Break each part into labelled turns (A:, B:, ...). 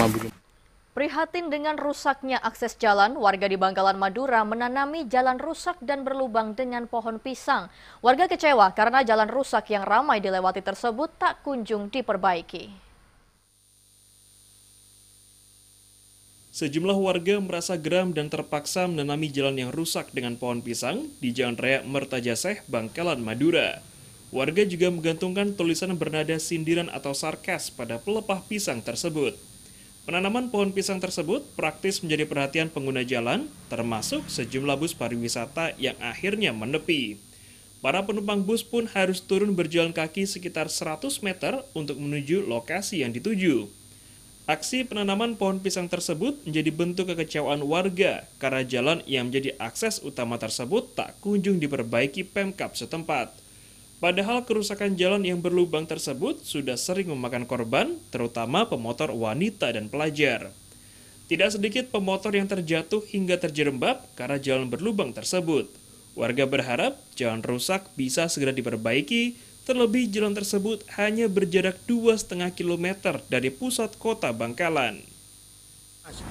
A: lama belum.
B: Prihatin dengan rusaknya akses jalan, warga di Bangkalan Madura menanami jalan rusak dan berlubang dengan pohon pisang. Warga kecewa karena jalan rusak yang ramai dilewati tersebut tak kunjung diperbaiki.
A: Sejumlah warga merasa geram dan terpaksa menanami jalan yang rusak dengan pohon pisang di Jalan Raya Mertajaseh, Bangkalan Madura. Warga juga menggantungkan tulisan bernada sindiran atau sarkas pada pelepah pisang tersebut. Penanaman pohon pisang tersebut praktis menjadi perhatian pengguna jalan, termasuk sejumlah bus pariwisata yang akhirnya menepi. Para penumpang bus pun harus turun berjalan kaki sekitar 100 meter untuk menuju lokasi yang dituju. Aksi penanaman pohon pisang tersebut menjadi bentuk kekecewaan warga karena jalan yang menjadi akses utama tersebut tak kunjung diperbaiki Pemkap setempat. Padahal kerusakan jalan yang berlubang tersebut sudah sering memakan korban, terutama pemotor wanita dan pelajar. Tidak sedikit pemotor yang terjatuh hingga terjerembab karena jalan berlubang tersebut. Warga berharap jalan rusak bisa segera diperbaiki, terlebih jalan tersebut hanya berjarak 2,5 km dari pusat kota Bangkalan.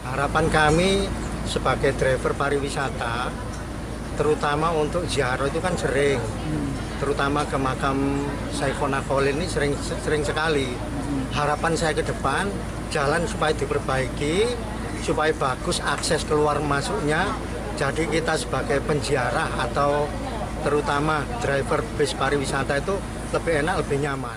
C: Harapan kami sebagai driver pariwisata, terutama untuk jaro itu kan sering terutama ke makam Saifona Kholil ini sering sering sekali. Harapan saya ke depan jalan supaya diperbaiki, supaya bagus akses keluar masuknya. Jadi kita sebagai penziarah atau terutama driver bus pariwisata itu lebih enak, lebih nyaman.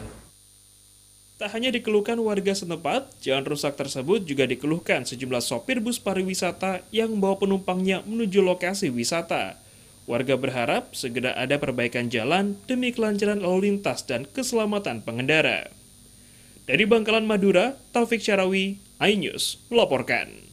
A: Tak hanya dikeluhkan warga setempat, jalan rusak tersebut juga dikeluhkan sejumlah sopir bus pariwisata yang membawa penumpangnya menuju lokasi wisata. Warga berharap segera ada perbaikan jalan demi kelancaran lalu lintas dan keselamatan pengendara. Dari Bangkalan Madura, Taufik Syarawi, iNews melaporkan.